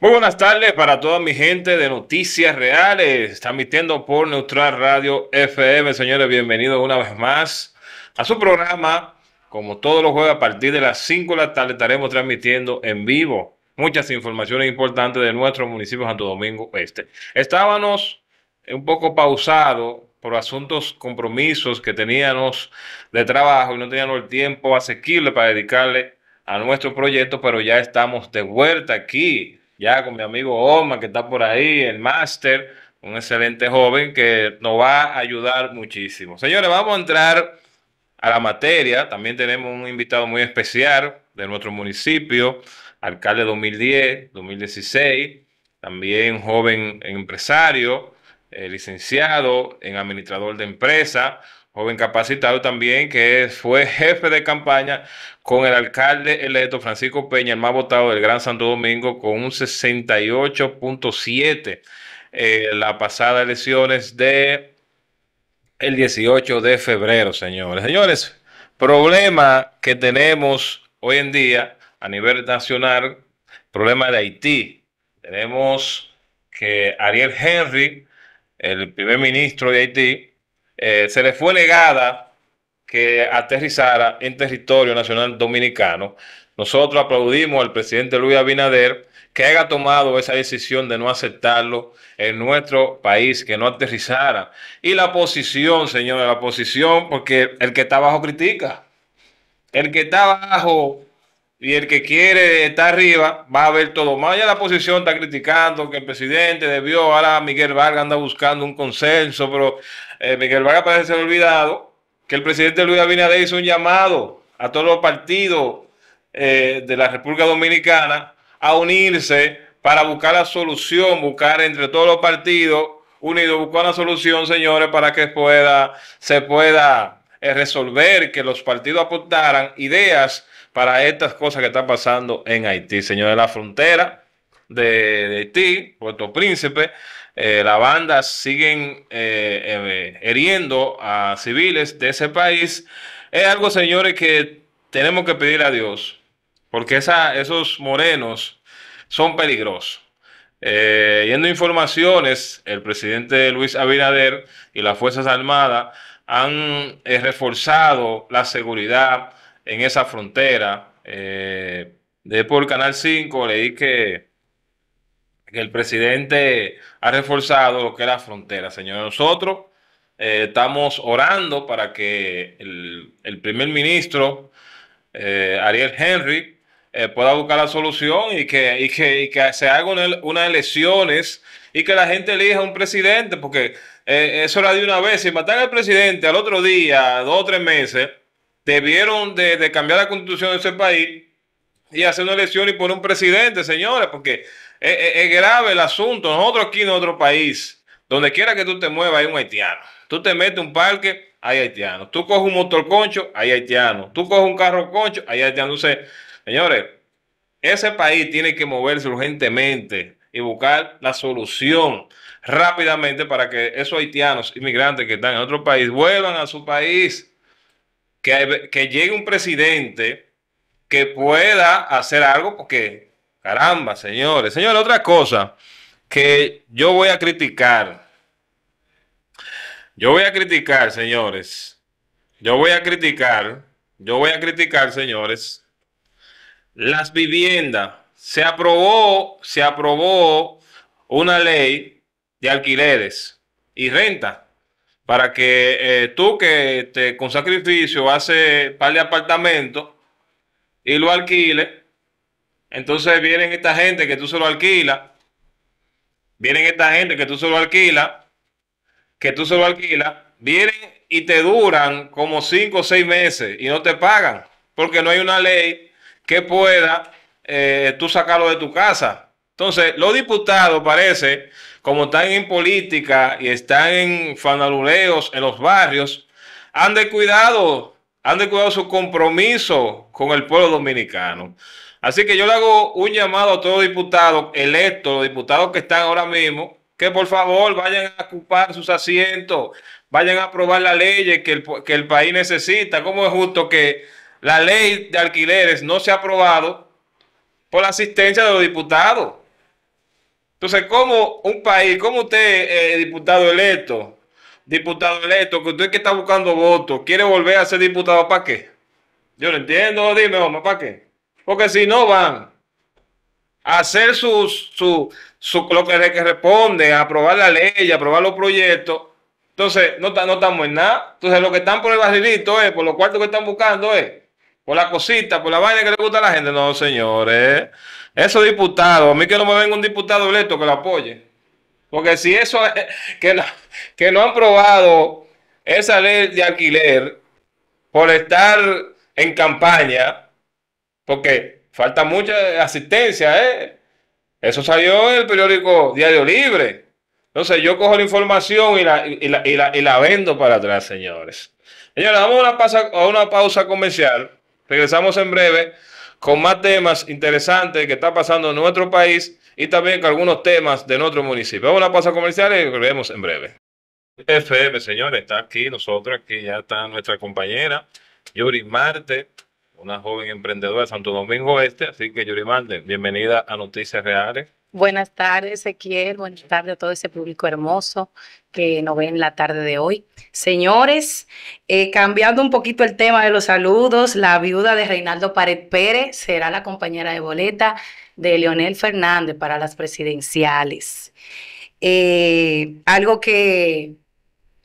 Muy buenas tardes para toda mi gente de Noticias Reales, transmitiendo por Neutral Radio FM. Señores, bienvenidos una vez más a su programa. Como todos los jueves a partir de las 5 de la tarde estaremos transmitiendo en vivo muchas informaciones importantes de nuestro municipio Santo Domingo Este. Estábamos un poco pausados por asuntos, compromisos que teníamos de trabajo y no teníamos el tiempo asequible para dedicarle a nuestro proyecto, pero ya estamos de vuelta aquí ya con mi amigo Oma, que está por ahí, el máster, un excelente joven que nos va a ayudar muchísimo. Señores, vamos a entrar a la materia. También tenemos un invitado muy especial de nuestro municipio, alcalde 2010, 2016, también joven empresario, eh, licenciado en administrador de empresa joven capacitado también, que fue jefe de campaña con el alcalde electo Francisco Peña, el más votado del Gran Santo Domingo, con un 68.7 en eh, la pasada elecciones de el 18 de febrero, señores. Señores, problema que tenemos hoy en día a nivel nacional, problema de Haití. Tenemos que Ariel Henry, el primer ministro de Haití, eh, se le fue negada que aterrizara en territorio nacional dominicano. Nosotros aplaudimos al presidente Luis Abinader que haya tomado esa decisión de no aceptarlo en nuestro país, que no aterrizara. Y la posición, señores, la posición, porque el que está abajo critica. El que está abajo y el que quiere estar arriba va a ver todo mal. Ya la posición está criticando que el presidente debió. Ahora Miguel Vargas anda buscando un consenso, pero eh, Miguel Vargas parece ser olvidado que el presidente Luis Abinader hizo un llamado a todos los partidos eh, de la República Dominicana a unirse para buscar la solución, buscar entre todos los partidos unidos, buscar una solución, señores, para que pueda, se pueda eh, resolver, que los partidos aportaran ideas para estas cosas que están pasando en Haití. Señores, la frontera de, Haití, Puerto Príncipe, eh, la banda siguen eh, eh, heriendo a civiles de ese país. Es algo, señores, que tenemos que pedir a Dios, porque esos morenos son peligrosos. yendo informaciones, el presidente Luis Abinader y las Fuerzas Armadas han reforzado la seguridad en esa frontera. Eh, de por Canal 5 leí que, que el presidente ha reforzado lo que es la frontera, señores. Nosotros eh, estamos orando para que el, primer ministro eh, Ariel Henry eh, pueda buscar la solución y que, y que, se hagan unas elecciones y que la gente elija un presidente, porque eso era de una vez. Si matan al presidente al otro día, dos o tres meses, Debieron de, cambiar la constitución de ese país y hacer una elección y poner un presidente, señores, porque es, grave el asunto. Nosotros aquí en otro país, donde quiera que tú te muevas, hay un haitiano. Tú te metes un parque, hay haitiano. Tú coges un motor concho, hay haitiano. Tú coges un carro concho, hay haitiano. señores, ese país tiene que moverse urgentemente y buscar la solución rápidamente para que esos haitianos, inmigrantes que están en otro país, vuelvan a su país que, llegue un presidente que pueda hacer algo, porque, caramba, señores, señores, otra cosa que yo voy a criticar. Yo voy a criticar, señores. Yo voy a criticar. Yo voy a criticar, señores. Las viviendas. Se aprobó, se aprobó una ley de alquileres y renta para que eh, tú que te, este, con sacrificio hace par de apartamentos y lo alquiles, entonces vienen esta gente que tú se lo alquilas, vienen esta gente que tú se lo alquilas, que tú se lo alquilas, vienen y te duran como cinco o seis meses y no te pagan, porque no hay una ley que pueda eh, tú sacarlo de tu casa. Entonces, los diputados parece como están en política y están en fanaluleos en los barrios, han descuidado, han descuidado su compromiso con el pueblo dominicano. Así que yo le hago un llamado a todos los diputados electos, los diputados que están ahora mismo, que por favor vayan a ocupar sus asientos, vayan a aprobar la ley que el, país necesita. ¿Cómo es justo que la ley de alquileres no se ha aprobado por la asistencia de los diputados? Entonces, ¿cómo un país, cómo usted, eh, diputado electo, diputado electo, que usted que está buscando votos, quiere volver a ser diputado, ¿para qué? Yo lo entiendo, dime, hombre, ¿para qué? Porque si no van a hacer sus, su, su, lo que, que responde, a aprobar la ley, a aprobar los proyectos, entonces no, no estamos en nada. Entonces lo que están por el barrilito es, eh, por lo cuarto que están buscando es eh, por la cosita, por la vaina que le gusta a la gente. No, señores. Eso diputados, a mí que no me venga un diputado electo que lo apoye. Porque si eso es, eh, que no, que no han probado esa ley de alquiler por estar en campaña, porque falta mucha asistencia, ¿eh? Eso salió en el periódico Diario Libre. Entonces yo cojo la información y la, vendo para atrás, señores. Señores, vamos a una a una pausa comercial. Regresamos en breve con más temas interesantes que está pasando en nuestro país y también con algunos temas de nuestro municipio. Vamos a una pausa comercial y volvemos en breve. FM, señores, está aquí nosotros, aquí ya está nuestra compañera Yuri Marte, una joven emprendedora de Santo Domingo Este. Así que Yuri Marte, bienvenida a Noticias Reales. Buenas tardes, Ezequiel. Buenas tardes a todo ese público hermoso que nos ve en la tarde de hoy. Señores, eh, cambiando un poquito el tema de los saludos, la viuda de Reinaldo Pared Pérez será la compañera de boleta de Leonel Fernández para las presidenciales. Eh, algo que,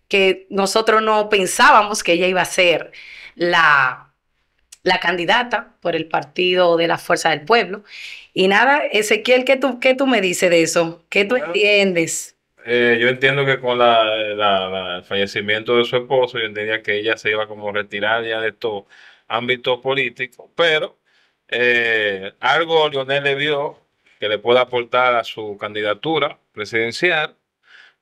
que nosotros no pensábamos que ella iba a ser la la candidata por el partido de la Fuerza del Pueblo. Y nada, Ezequiel, ¿qué tú, qué tú me dices de eso? ¿Qué tú entiendes? Eh, yo entiendo que con la, el fallecimiento de su esposo, yo entendía que ella se iba como a retirar ya de estos ámbitos políticos, pero eh, algo leonel le vio que le pueda aportar a su candidatura presidencial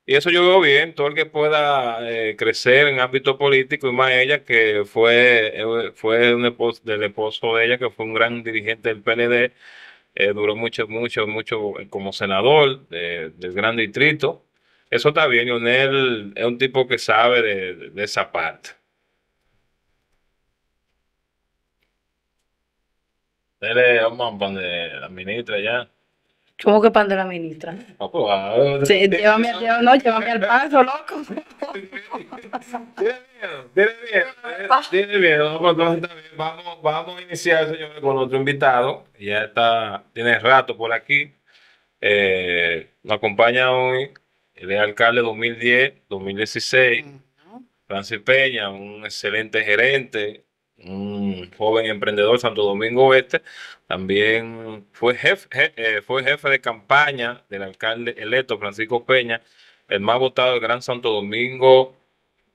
y eso yo veo bien, todo el que pueda eh, crecer en ámbito político, y más ella, que fue, eh, fue del esposo de ella, que fue un gran dirigente del PLD, eh, duró mucho, mucho, mucho como senador del gran distrito. Eso está bien, Lionel es un tipo que sabe de, esa parte. de la ministra ya. ¿Cómo que pan de la ministra? Ah, pues, ah, sí, llévame, al, llévame, no, llévame al paso, loco. Tiene miedo, tiene miedo, tiene miedo. vamos, vamos a iniciar, señores, con otro invitado. Ya está, tiene rato por aquí. Eh, nos acompaña hoy el alcalde 2010-2016, Francis Peña, un excelente gerente, un joven emprendedor Santo Domingo Oeste, también fue jefe, eh, fue jefe de campaña del alcalde electo Francisco Peña, el más votado del Gran Santo Domingo,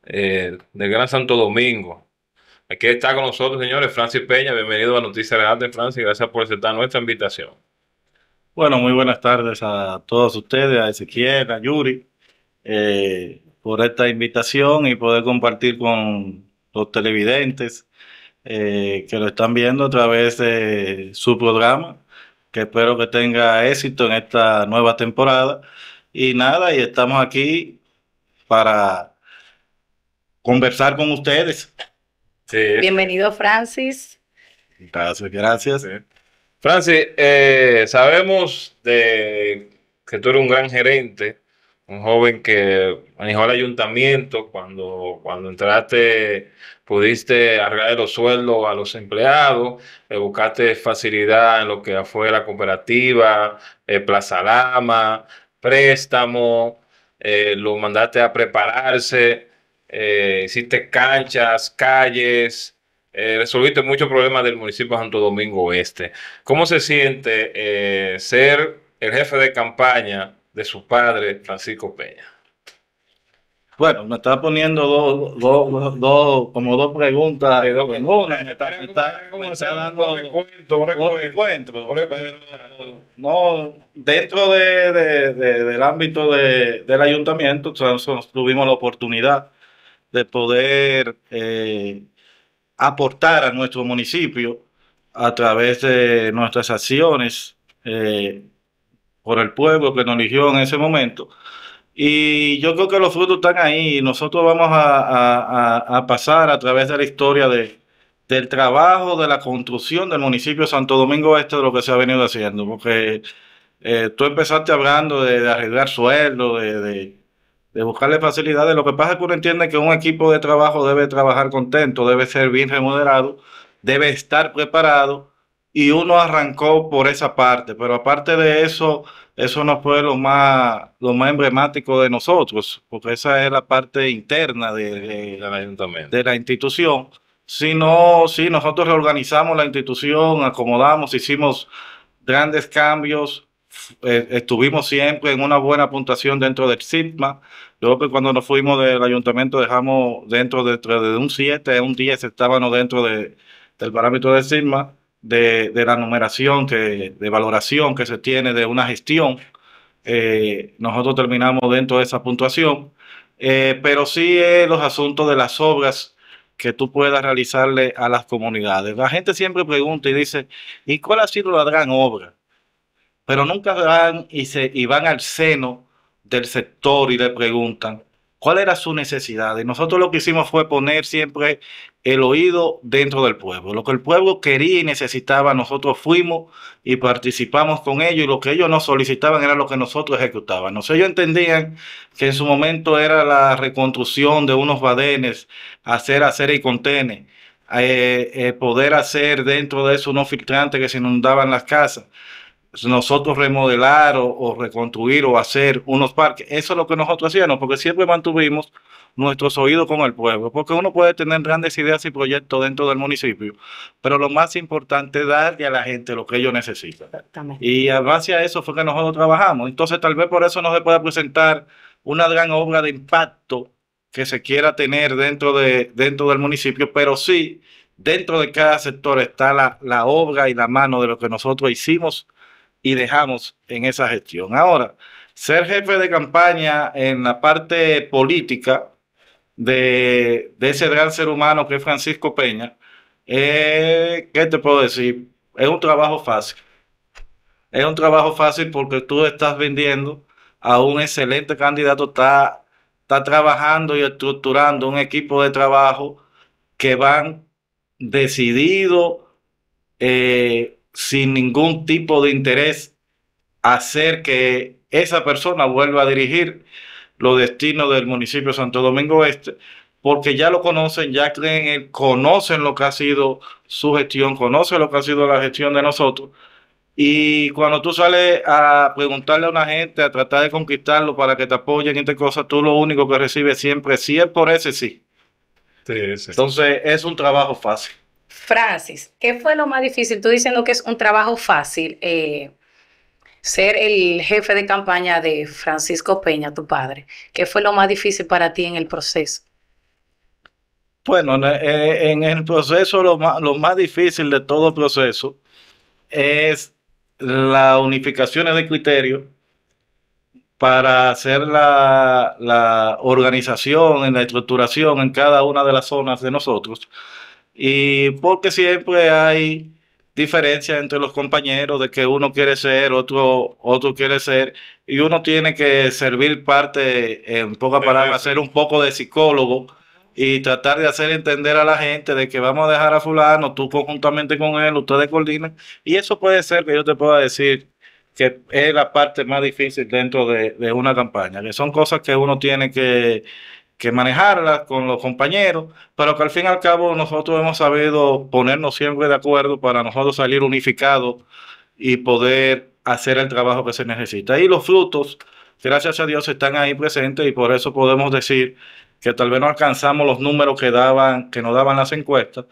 eh, del Gran Santo Domingo. Aquí está con nosotros, señores, Francis Peña, bienvenido a Noticias Real de y gracias por aceptar nuestra invitación. Bueno, muy buenas tardes a todos ustedes, a Ezequiel, a Yuri, eh, por esta invitación y poder compartir con los televidentes eh, que lo están viendo a través de su programa, que espero que tenga éxito en esta nueva temporada. Y nada, y estamos aquí para conversar con ustedes. Bienvenido, Francis. Gracias, gracias. Francis, eh, sabemos de que tú eres un gran gerente un joven que manejó el ayuntamiento, cuando, cuando entraste pudiste arreglar los sueldos a los empleados, eh, buscaste facilidad en lo que fue la cooperativa, eh, Plaza Lama, préstamo, eh, lo mandaste a prepararse, hiciste canchas, calles, resolviste muchos problemas del municipio de Santo Domingo Oeste. ¿Cómo se siente ser el jefe de campaña? de su padre, Francisco Peña? Bueno, me está poniendo dos, como dos preguntas No, dentro del ámbito del ayuntamiento, nosotros tuvimos la oportunidad de poder eh, aportar a nuestro municipio a través de nuestras acciones. Eh, por el pueblo que nos eligió en ese momento. Y yo creo que los frutos están ahí. Nosotros vamos a, pasar a través de la historia de, del trabajo, de la construcción del municipio de Santo Domingo Este, de lo que se ha venido haciendo. Porque eh, tú empezaste hablando de, de arreglar sueldo, de, de, de, buscarle facilidades. Lo que pasa es que uno entiende que un equipo de trabajo debe trabajar contento, debe ser bien remunerado, debe estar preparado y uno arrancó por esa parte, pero aparte de eso, eso no fue lo más, lo más emblemático de nosotros, porque esa es la parte interna de, de la institución. Si si nosotros reorganizamos la institución, acomodamos, hicimos grandes cambios, eh, estuvimos siempre en una buena puntuación dentro del SITMA. Luego que cuando nos fuimos del ayuntamiento dejamos dentro de, un 7 un 10, estábamos dentro de, del parámetro del Sigma de, la numeración, de valoración que se tiene de una gestión. Eh, nosotros terminamos dentro de esa puntuación, eh, pero sí eh, los asuntos de las obras que tú puedas realizarle a las comunidades. La gente siempre pregunta y dice, ¿y cuál ha sido la gran obra? Pero nunca van y, se, y van al seno del sector y le preguntan ¿Cuál era su necesidad? Y nosotros lo que hicimos fue poner siempre el oído dentro del pueblo. Lo que el pueblo quería y necesitaba, nosotros fuimos y participamos con ellos y lo que ellos nos solicitaban era lo que nosotros ejecutábamos. Ellos entendían que en su momento era la reconstrucción de unos badenes, hacer hacer y contener, eh, eh, poder hacer dentro de eso unos filtrantes que se inundaban las casas nosotros remodelar o, reconstruir o hacer unos parques. Eso es lo que nosotros hacíamos, porque siempre mantuvimos nuestros oídos con el pueblo, porque uno puede tener grandes ideas y proyectos dentro del municipio, pero lo más importante es darle a la gente lo que ellos necesitan. Y a base a eso fue que nosotros trabajamos. Entonces tal vez por eso no se pueda presentar una gran obra de impacto que se quiera tener dentro, de, dentro del municipio, pero sí, dentro de cada sector está la obra y la mano de lo que nosotros hicimos y dejamos en esa gestión. Ahora, ser jefe de campaña en la parte política de, ese gran ser humano que es Francisco Peña, eh, ¿qué te puedo decir? Es un trabajo fácil. Es un trabajo fácil porque tú estás vendiendo a un excelente candidato, está, está trabajando y estructurando un equipo de trabajo que van decidido. Eh, sin ningún tipo de interés hacer que esa persona vuelva a dirigir los destinos del municipio Santo Domingo Este, porque ya lo conocen, ya creen, él, eh, conocen lo que ha sido su gestión, conocen lo que ha sido la gestión de nosotros. Y cuando tú sales a preguntarle a una gente, a tratar de conquistarlo para que te apoyen y tal cosa, tú lo único que recibes siempre, si es por ese, sí. Entonces es un trabajo fácil. Francis, ¿qué fue lo más difícil? Tú diciendo que es un trabajo fácil eh, ser el jefe de campaña de Francisco Peña, tu padre. ¿Qué fue lo más difícil para ti en el proceso? Bueno, en eh, el proceso lo más, difícil de todo proceso es la unificación de criterios para hacer la, la, organización en la estructuración en cada una de las zonas de nosotros y porque siempre hay diferencias entre los compañeros de que uno quiere ser, otro, otro quiere ser, y uno tiene que servir parte, en poca palabra, ser un poco de psicólogo y tratar de hacer entender a la gente de que vamos a dejar a fulano, tú conjuntamente con él, ustedes coordinan, y eso puede ser que yo te pueda decir que es la parte más difícil dentro de una campaña, que son cosas que uno tiene que que manejarla con los compañeros, pero que al fin y al cabo nosotros hemos sabido ponernos siempre de acuerdo para nosotros salir unificados y poder hacer el trabajo que se necesita. Y los frutos, gracias a Dios, están ahí presentes y por eso podemos decir que tal vez no alcanzamos los números que, daban, que nos daban las encuestas,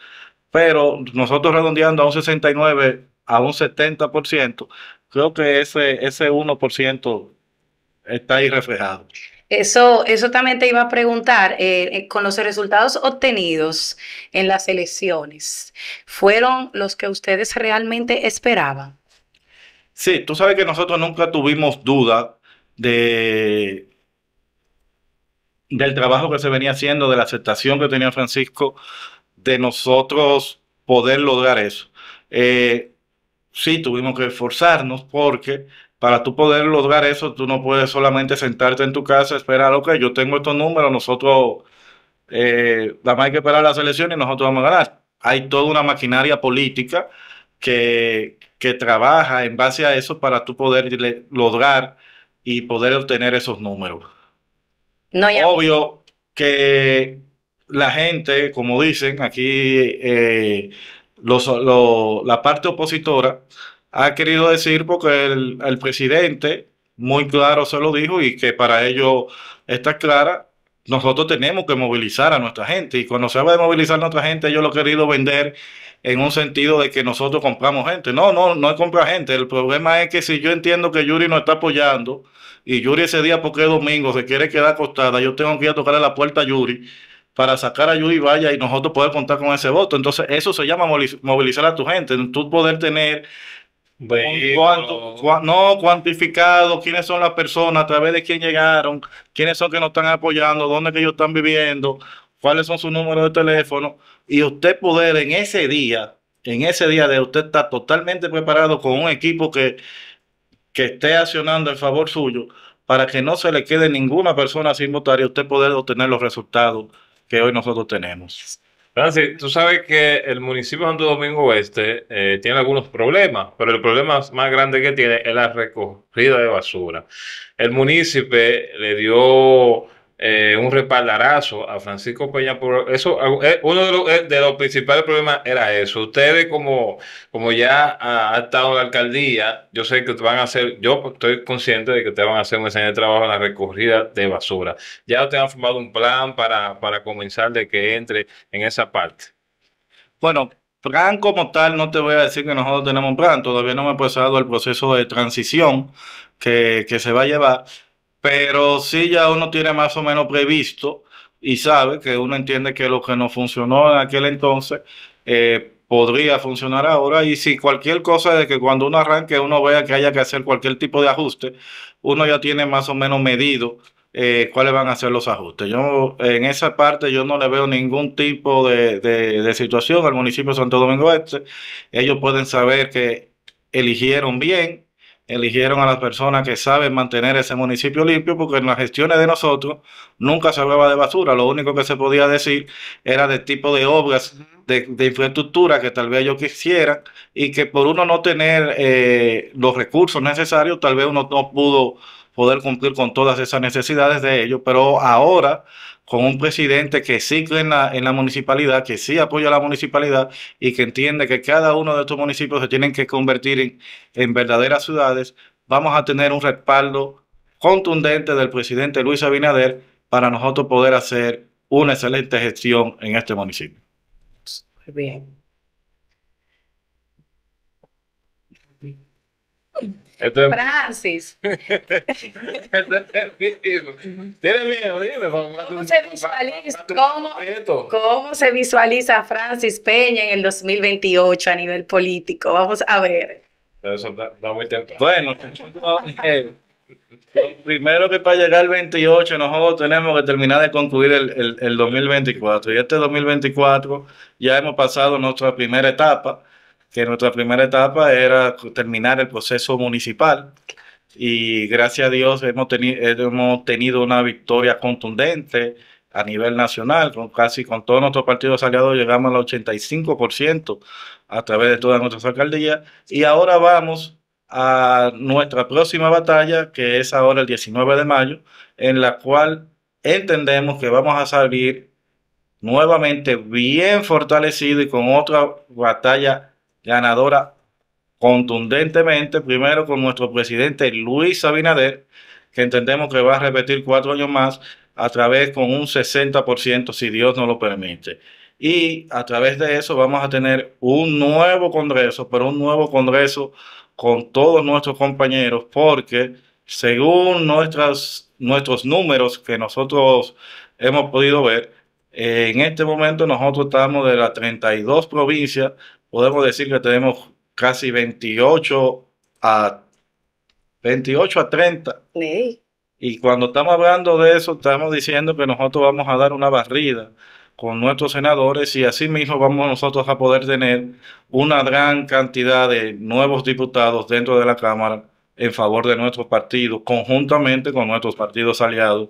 pero nosotros redondeando a un 69, a un 70%, creo que ese, ese 1% está ahí reflejado. Eso, eso también te iba a preguntar, eh, eh, con los resultados obtenidos en las elecciones, ¿fueron los que ustedes realmente esperaban? Sí, tú sabes que nosotros nunca tuvimos duda de del trabajo que se venía haciendo, de la aceptación que tenía Francisco, de nosotros poder lograr eso. Eh, sí, tuvimos que esforzarnos porque para tú poder lograr eso, tú no puedes solamente sentarte en tu casa, esperar, ok, yo tengo estos números, nosotros, eh, nada más hay que esperar las elecciones y nosotros vamos a ganar. Hay toda una maquinaria política que, trabaja en base a eso para tú poder lograr y poder obtener esos números. No, Obvio que la gente, como dicen aquí, eh, la parte opositora, ha querido decir porque el, presidente muy claro se lo dijo y que para ello está clara nosotros tenemos que movilizar a nuestra gente. Y cuando se habla de movilizar a nuestra gente, yo lo he querido vender en un sentido de que nosotros compramos gente. No, no, no es comprar gente. El problema es que si yo entiendo que Yuri no está apoyando y Yuri ese día porque es domingo se quiere quedar acostada, yo tengo que ir a tocarle la puerta a Yuri para sacar a Yuri Vaya y nosotros poder contar con ese voto. Entonces eso se llama movilizar a tu gente, tú poder tener no cuantificado, quiénes son las personas, a través de quién llegaron, quiénes son que nos están apoyando, dónde que ellos están viviendo, cuáles son sus números de teléfono, y usted poder en ese día, en ese día de usted estar totalmente preparado con un equipo que, que esté accionando en favor suyo, para que no se le quede ninguna persona sin votar y usted poder obtener los resultados que hoy nosotros tenemos. Francis, tú sabes que el municipio de Santo Domingo Oeste eh, tiene algunos problemas, pero el problema más grande que tiene es la recogida de basura. El municipio le dio eh, un respaldarazo a Francisco Peña Por Eso, eh, uno eh, de los, principales problemas era eso. Ustedes, como, como ya ha, estado la alcaldía, yo sé que van a hacer, yo estoy consciente de que ustedes van a hacer un de trabajo en la recorrida de basura. ¿Ya te han formado un plan para, para comenzar de que entre en esa parte? Bueno, plan como tal, no te voy a decir que nosotros tenemos un plan, todavía no me ha pasado el proceso de transición que, que se va a llevar pero sí ya uno tiene más o menos previsto y sabe que uno entiende que lo que no funcionó en aquel entonces eh, podría funcionar ahora. Y si cualquier cosa de que cuando uno arranque uno vea que haya que hacer cualquier tipo de ajuste, uno ya tiene más o menos medido eh, cuáles van a ser los ajustes. Yo en esa parte yo no le veo ningún tipo de, de situación al municipio de Santo Domingo Este. Ellos pueden saber que eligieron bien, eligieron a las personas que saben mantener ese municipio limpio, porque en las gestiones de nosotros nunca se hablaba de basura, lo único que se podía decir era del tipo de obras de, infraestructura que tal vez ellos quisieran y que por uno no tener eh, los recursos necesarios, tal vez uno no pudo poder cumplir con todas esas necesidades de ellos, pero ahora con un presidente que sí en la, municipalidad, que sí apoya a la municipalidad y que entiende que cada uno de estos municipios se tienen que convertir en, en verdaderas ciudades, vamos a tener un respaldo contundente del presidente Luis Abinader para nosotros poder hacer una excelente gestión en este municipio. Muy bien. Francis. ¿Cómo, se visualiza, ¿Cómo, se visualiza Francis Peña en el 2028 a nivel político? Vamos a ver. Bueno, eh, primero que para llegar al 28 nosotros tenemos que terminar de concluir el, el 2024. Y este 2024 ya hemos pasado nuestra primera etapa que nuestra primera etapa era terminar el proceso municipal y gracias a Dios hemos, hemos tenido una victoria contundente a nivel nacional, con casi con todos nuestros partidos aliados llegamos al 85% a través de todas nuestras alcaldías y ahora vamos a nuestra próxima batalla, que es ahora el 19 de mayo, en la cual entendemos que vamos a salir nuevamente bien fortalecido y con otra batalla ganadora contundentemente, primero con nuestro presidente Luis Abinader, que entendemos que va a repetir cuatro años más a través con un 60%, si Dios nos lo permite. Y a través de eso vamos a tener un nuevo Congreso, pero un nuevo Congreso con todos nuestros compañeros, porque según nuestras, nuestros números que nosotros hemos podido ver, en este momento nosotros estamos de las 32 provincias podemos decir que tenemos casi 28 a 28 a 30. Y cuando estamos hablando de eso, estamos diciendo que nosotros vamos a dar una barrida con nuestros senadores y asimismo vamos nosotros a poder tener una gran cantidad de nuevos diputados dentro de la Cámara en favor de nuestro partido conjuntamente con nuestros partidos aliados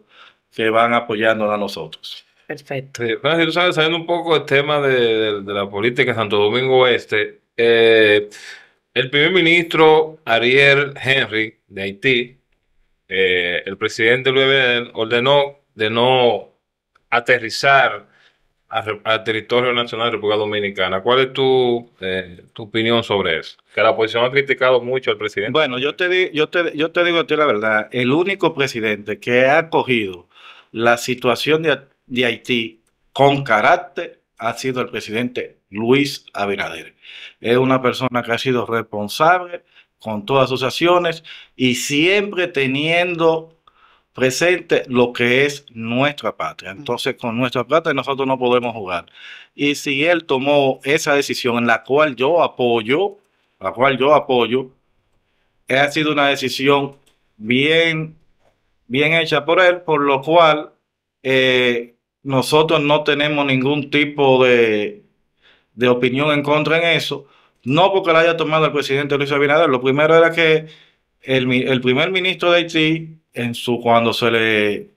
que van apoyándonos a nosotros. Perfecto. Sí, Francis, sabes, sabiendo un poco el tema de, la política de Santo Domingo Oeste, eh, el primer ministro Ariel Henry de Haití, eh, el presidente Luis ordenó de no aterrizar al territorio nacional de República Dominicana. ¿Cuál es tu, eh, tu, opinión sobre eso? Que la oposición ha criticado mucho al presidente. Bueno, yo te, yo, yo te digo a la verdad, el único presidente que ha acogido la situación de de Haití con carácter ha sido el presidente Luis Abinader. Es una persona que ha sido responsable con todas sus acciones y siempre teniendo presente lo que es nuestra patria. Mm. Entonces, con nuestra patria nosotros no podemos jugar. Y si él tomó esa decisión en la cual yo apoyo, la cual yo apoyo, ha sido una decisión bien, bien hecha por él, por lo cual eh, nosotros no tenemos ningún tipo de, opinión en contra en eso, no porque la haya tomado el presidente Luis Abinader. Lo primero era que el, primer ministro de Haití, en su, cuando se le,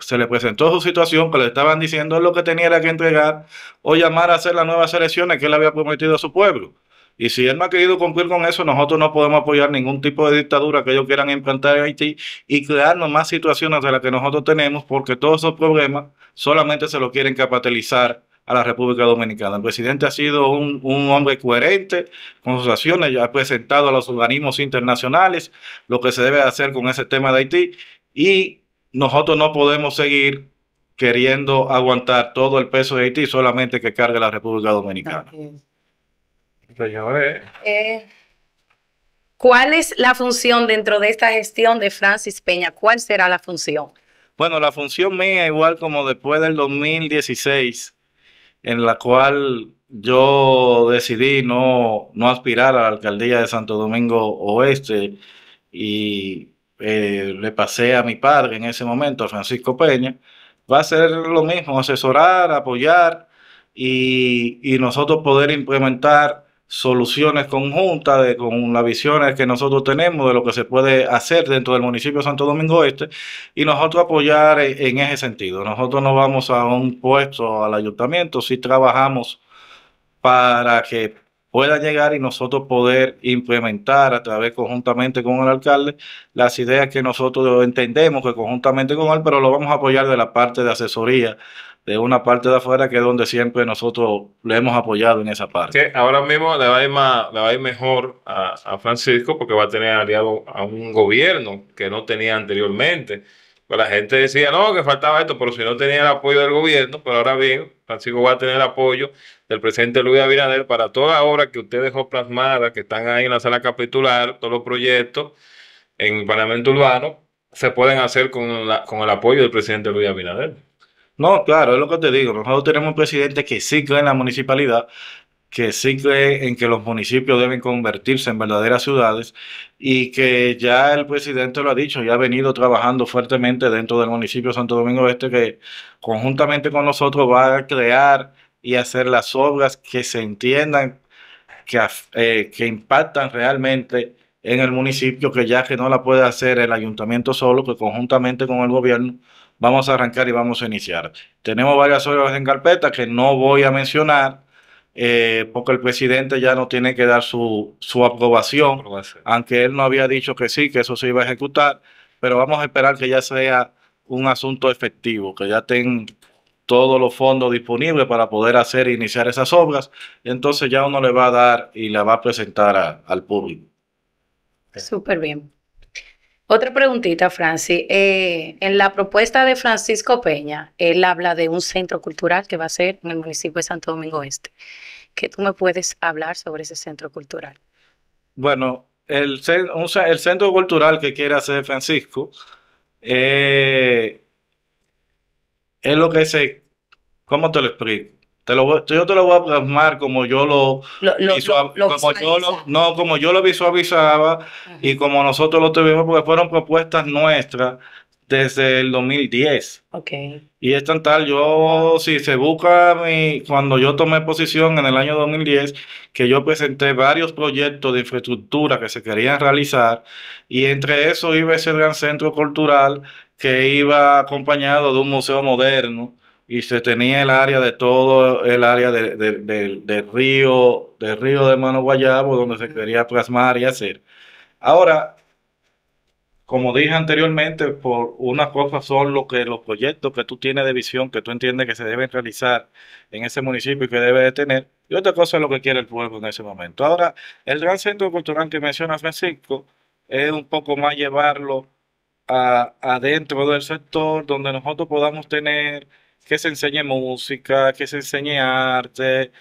se le presentó su situación, que le estaban diciendo lo que tenía que entregar o llamar a hacer las nuevas elecciones que él había prometido a su pueblo. Y si él no ha querido cumplir con eso, nosotros no podemos apoyar ningún tipo de dictadura que ellos quieran implantar en Haití y crearnos más situaciones de las que nosotros tenemos, porque todos esos problemas solamente se los quieren capitalizar a la República Dominicana. El presidente ha sido un, hombre coherente con sus acciones, ya ha presentado a los organismos internacionales lo que se debe hacer con ese tema de Haití y nosotros no podemos seguir queriendo aguantar todo el peso de Haití solamente que cargue la República Dominicana. Señores. Eh, ¿Cuál es la función dentro de esta gestión de Francis Peña? ¿Cuál será la función? Bueno, la función mía, igual como después del 2016, en la cual yo decidí no, aspirar a la alcaldía de Santo Domingo Oeste y eh, le pasé a mi padre en ese momento, a Francisco Peña, va a ser lo mismo, asesorar, apoyar y, y nosotros poder implementar soluciones conjuntas con las visiones que nosotros tenemos de lo que se puede hacer dentro del municipio Santo Domingo Este y nosotros apoyar en, ese sentido. Nosotros no vamos a un puesto al ayuntamiento, si trabajamos para que pueda llegar y nosotros poder implementar a través conjuntamente con el alcalde las ideas que nosotros entendemos que conjuntamente con él, pero lo vamos a apoyar de la parte de asesoría de una parte de afuera, que es donde siempre nosotros le hemos apoyado en esa parte. ahora mismo le va a ir, más, va a mejor a, Francisco porque va a tener aliado a un gobierno que no tenía anteriormente. Pues la gente decía, no, que faltaba esto, pero si no tenía el apoyo del gobierno, pero pues ahora bien, Francisco va a tener el apoyo del presidente Luis Abinader para toda la obra que usted dejó plasmada, que están ahí en la sala capitular, todos los proyectos en el Parlamento Urbano, se pueden hacer con, con el apoyo del presidente Luis Abinader. No, claro, es lo que te digo. Nosotros tenemos un presidente que sí cree en la municipalidad, que sí cree en que los municipios deben convertirse en verdaderas ciudades y que ya el presidente lo ha dicho y ha venido trabajando fuertemente dentro del municipio Santo Domingo Este que conjuntamente con nosotros va a crear y hacer las obras que se entiendan que, eh, que impactan realmente en el municipio, que ya que no la puede hacer el ayuntamiento solo, que pues conjuntamente con el gobierno vamos a arrancar y vamos a iniciar. Tenemos varias obras en carpeta que no voy a mencionar. Eh, porque el presidente ya no tiene que dar su, su aprobación, aunque él no había dicho que sí, que eso se iba a ejecutar, pero vamos a esperar que ya sea un asunto efectivo, que ya tengan todos los fondos disponibles para poder hacer e iniciar esas obras, entonces ya uno le va a dar y la va a presentar al público. Súper bien. Otra preguntita, Francis. Eh, en la propuesta de Francisco Peña, él habla de un centro cultural que va a ser en el municipio de Santo Domingo Este. ¿Qué tú me puedes hablar sobre ese centro cultural? Bueno, el, centro cultural que quiere hacer Francisco eh, es lo que se... ¿Cómo te lo explico? yo te lo voy a plasmar como yo lo, lo visualizaba y como nosotros lo tuvimos, porque fueron propuestas nuestras desde el 2010. Y es tan tal, yo, si se busca, mi, cuando yo tomé posición en el año 2010, que yo presenté varios proyectos de infraestructura que se querían realizar, y entre eso iba ese gran centro cultural que iba acompañado de un museo moderno y se tenía el área de todo el área del río, del río de Mano Guayabo, donde se quería plasmar y hacer. Ahora, como dije anteriormente, por una cosa son lo que los proyectos que tú tienes de visión, que tú entiendes que se deben realizar en ese municipio y que debe de tener, y otra cosa es lo que quiere el pueblo en ese momento. Ahora, el gran centro cultural que mencionas, Francisco es un poco más llevarlo adentro del sector donde nosotros podamos tener que se enseñe música, que se enseñe arte,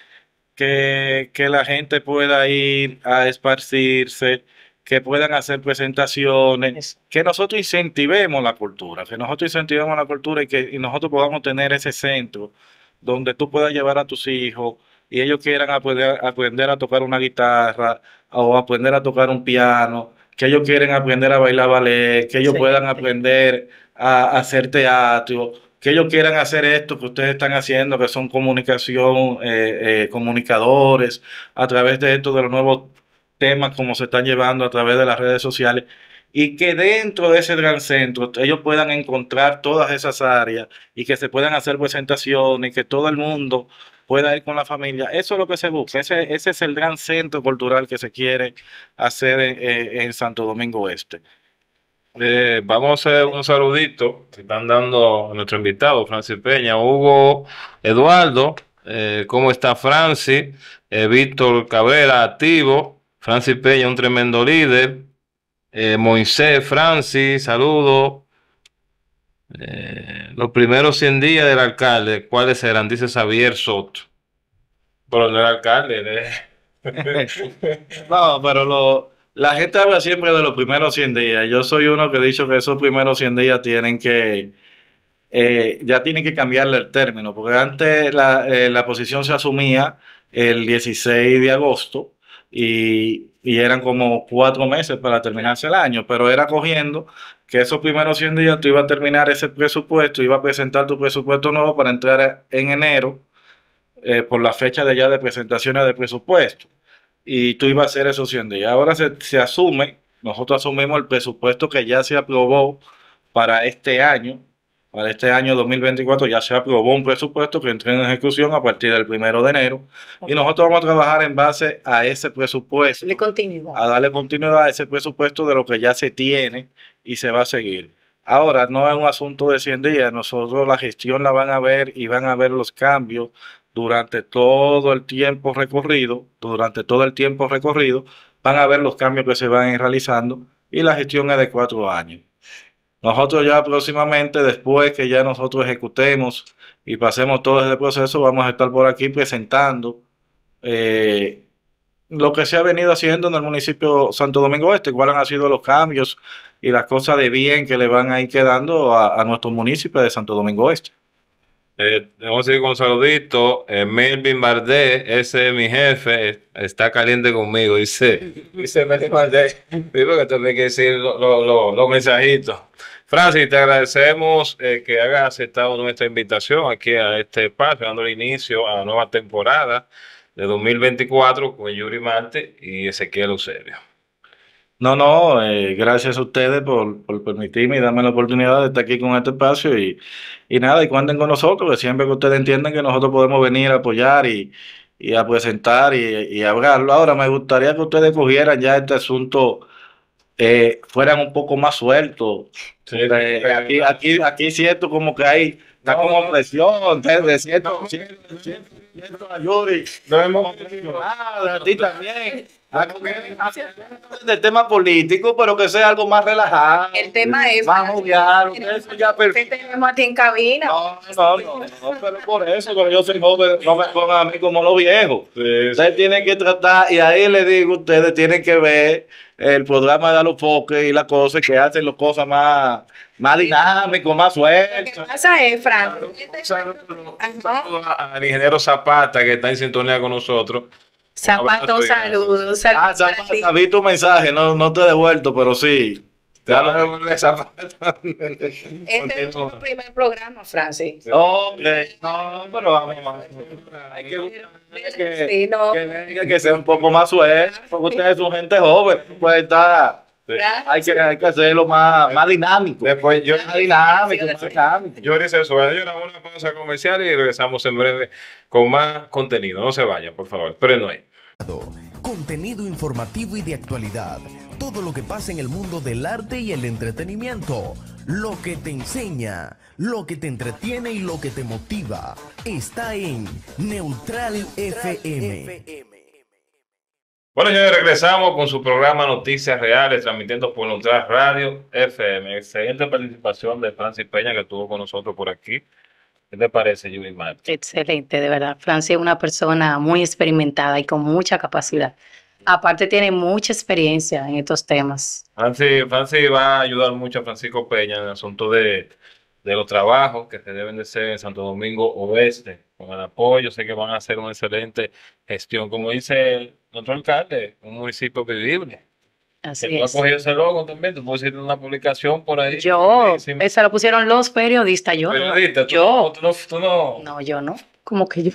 que, que la gente pueda ir a esparcirse, que puedan hacer presentaciones, que nosotros incentivemos la cultura, que nosotros incentivemos la cultura y que nosotros podamos tener ese centro donde tú puedas llevar a tus hijos y ellos quieran aprender, a tocar una guitarra o aprender a tocar un piano, que ellos quieran aprender a bailar ballet, que ellos puedan aprender a hacer teatro, que ellos quieran hacer esto que ustedes están haciendo, que son comunicación, eh, eh, comunicadores, a través de esto, de los nuevos temas como se están llevando a través de las redes sociales, y que dentro de ese gran centro ellos puedan encontrar todas esas áreas y que se puedan hacer presentaciones y que todo el mundo pueda ir con la familia. Eso es lo que se busca. Ese, ese es el gran centro cultural que se quiere hacer eh, en, Santo Domingo Este. Eh, vamos a hacer un saludito que están dando a nuestro invitado, Francis Peña, Hugo, Eduardo, eh, ¿cómo está Francis? Eh, Víctor Cabrera, activo, Francis Peña, un tremendo líder, Moisés, Francis, saludos. los primeros 100 días del alcalde, ¿cuáles serán? Dice Xavier Soto. Pero no era alcalde, no, pero lo, la gente habla siempre de los primeros 100 días. Yo soy uno que he dicho que esos primeros 100 días tienen que, eh, ya tienen que cambiarle el término, porque antes la, eh, posición se asumía el 16 de agosto y, eran como cuatro meses para terminarse el año, pero era cogiendo que esos primeros 100 días tú ibas a terminar ese presupuesto, ibas a presentar tu presupuesto nuevo para entrar en enero eh, por la fecha de ya de presentaciones de presupuesto y tú ibas a hacer eso 100 días. Ahora se, asume, nosotros asumimos el presupuesto que ya se aprobó para este año, para este año 2024 ya se aprobó un presupuesto que entró en ejecución a partir del primero de enero y nosotros vamos a trabajar en base a ese presupuesto. Le continuidad. A darle continuidad a ese presupuesto de lo que ya se tiene y se va a seguir. Ahora, no es un asunto de 100 días, nosotros la gestión la van a ver y van a ver los cambios durante todo el tiempo recorrido, durante todo el tiempo recorrido, van a ver los cambios que se van realizando y la gestión es de cuatro años. Nosotros ya próximamente, después que ya nosotros ejecutemos y pasemos todo ese proceso, vamos a estar por aquí presentando eh, lo que se ha venido haciendo en el municipio Santo Domingo Este, cuáles han sido los cambios y las cosas de bien que le van a ir quedando a, a nuestro municipio de Santo Domingo Este. Eh, vamos a seguir con un saludito. Eh, Melvin Bardé, ese es mi jefe, está caliente conmigo. Dice, dice Melvin Bardé, digo que también hay que decir los mensajitos. Francis, te agradecemos eh, que hayas aceptado nuestra invitación aquí a este espacio, dando el inicio a la nueva temporada de 2024 con Yuri Marte y Ezequiel Eusebio. No, no, eh, gracias a ustedes por, permitirme y darme la oportunidad de estar aquí con este espacio y, y nada, y cuenten con nosotros, que siempre que ustedes entiendan que nosotros podemos venir a apoyar y, a presentar y, hablarlo. Ahora, me gustaría que ustedes cogieran ya este asunto, eh, fueran un poco más sueltos. Eh, aquí, aquí, aquí siento como que hay, está como presión, de siento, siento, siento, a Yuri. a ti también. Ah, del tema político, pero que sea algo más relajado. El tema es. Más jovial. Ustedes tenemos este aquí en cabina. No, no, no, pero por eso, cuando yo soy joven, no me pongan a mí como los viejos. Ustedes tienen que tratar, y ahí les digo, ustedes tienen que ver el programa de los y las cosas que hacen las cosas más, más dinámicas, más sueltas. ¿Qué pasa es, al ingeniero Zapata que está en sintonía con nosotros. Zapato, saludos. Saludo, ah, Zapato, vi tu mensaje, no, no te he devuelto, pero sí. Te este es tu primer programa, Francis. No, pero a Hay que ser que, que, sea un poco más suave, porque ustedes son gente joven. Pues está. Hay, que, hacerlo más, más dinámico. Después yo, más dinámico, más dinámico. Yo les eso. Yo era una pausa comercial y regresamos en breve con más contenido. No se vayan, por favor. Pero no hay. Contenido informativo y de actualidad. Todo lo que pasa en el mundo del arte y el entretenimiento. Lo que te enseña, lo que te entretiene y lo que te motiva. Está en Neutral, FM. FM. Bueno, señores, regresamos con su programa Noticias Reales, transmitiendo por Neutral Radio FM. Excelente participación de Francis Peña que estuvo con nosotros por aquí ¿Qué te parece, Martí? Excelente, de verdad. Francia es una persona muy experimentada y con mucha capacidad. Aparte tiene mucha experiencia en estos temas. Francia va a ayudar mucho a Francisco Peña en el asunto de, de los trabajos que se deben de hacer en Santo Domingo Oeste. Con el apoyo, sé que van a hacer una excelente gestión. Como dice el doctor alcalde, un municipio vivible. Así que tú has cogido ese logo también, tú pusiste una publicación por ahí. Yo, esa lo pusieron los periodistas, yo. Periodista, Tú, Tú no, no, yo no. Como que yo.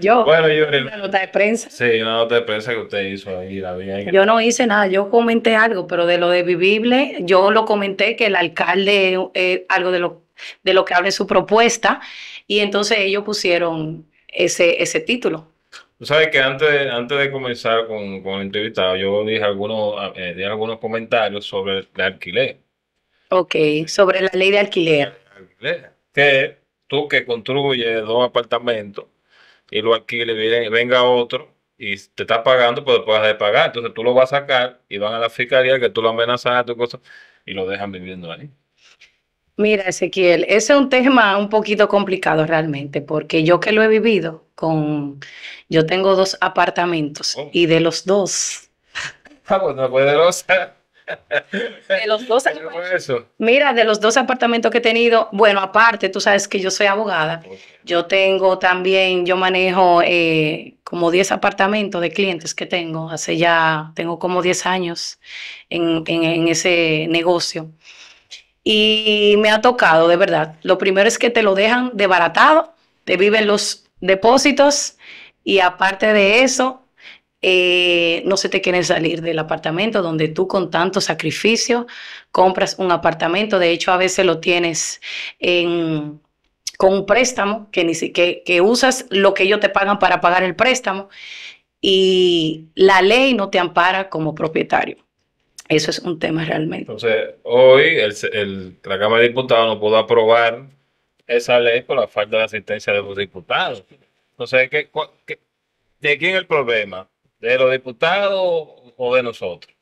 Yo. Bueno, yo. Una nota de prensa. Sí, una nota de prensa que usted hizo ahí, la vi Yo no hice nada, yo comenté algo, pero de lo de vivible, yo lo comenté que el alcalde, es eh, algo de lo, de lo que habla en su propuesta, y entonces ellos pusieron ese, ese título. Tú sabes que antes de, antes de comenzar con, el entrevistado, yo dije algunos, eh, algunos comentarios sobre el alquiler. Ok, sobre la ley de alquiler. Que tú que construyes dos apartamentos y lo alquiles, venga otro y te está pagando, pues después de pagar. Entonces tú lo vas a sacar y van a la fiscalía que tú lo amenazas, tu cosa, y lo dejan viviendo ahí. Mira, Ezequiel, ese es un tema un poquito complicado realmente, porque yo que lo he vivido con, yo tengo dos apartamentos oh. y de los dos. Ah, bueno, pues de los... dos Mira, de los dos apartamentos que he tenido, bueno, aparte, tú sabes que yo soy abogada, yo tengo también, yo manejo eh, como 10 apartamentos de clientes que tengo, hace ya, tengo como 10 años en ese negocio y me ha tocado, de verdad. Lo primero es que te lo dejan debaratado, te viven los depósitos y aparte de eso, eh, no se te quieren salir del apartamento donde tú con tanto sacrificio compras un apartamento. De hecho, a veces lo tienes con un préstamo que, ni, que usas lo que ellos te pagan para pagar el préstamo y la ley no te ampara como propietario. Eso es un tema realmente. Entonces, hoy la Cámara de Diputados no pudo aprobar esa ley por la falta de asistencia de los diputados. Entonces, de quién es el problema? ¿De los diputados o de nosotros?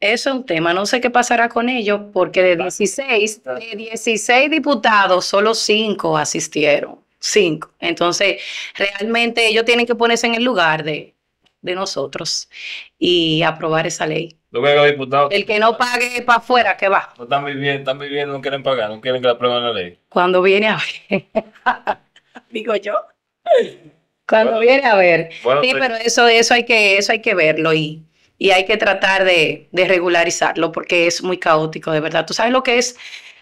Eso es un tema, no sé qué pasará con ellos, porque de 16, de 16 diputados, solo 5 asistieron, 5. Entonces, realmente ellos tienen que ponerse en el lugar de nosotros y aprobar esa ley. Pues, El que no pague para afuera, que va. están viviendo, están viviendo, no quieren pagar, no quieren que la la ley. Cuando viene a ver. Digo yo. Cuando viene a ver. sí, pues. pero eso, eso hay que, eso hay que verlo y, y hay que tratar de, de regularizarlo porque es muy caótico, de verdad. Tú sabes lo que es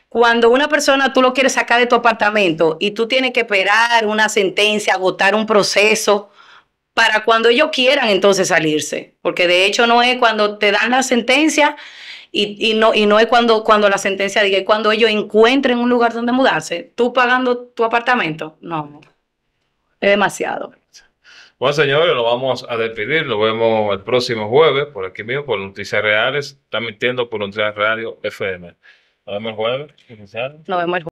cuando una persona tú lo quieres sacar de tu apartamento y tú tienes que esperar una sentencia, agotar un proceso para cuando ellos quieran entonces salirse, porque de hecho no es cuando te dan la sentencia y, no, y no es cuando, cuando la sentencia diga, es cuando ellos encuentren un lugar donde mudarse, tú pagando tu apartamento, no, es demasiado. Bueno, señores, lo vamos a despedir. Lo vemos el próximo jueves por aquí mismo, por Noticias Reales. Está mintiendo por Noticias Radio FM. Nos vemos el jueves. Nos vemos el jueves.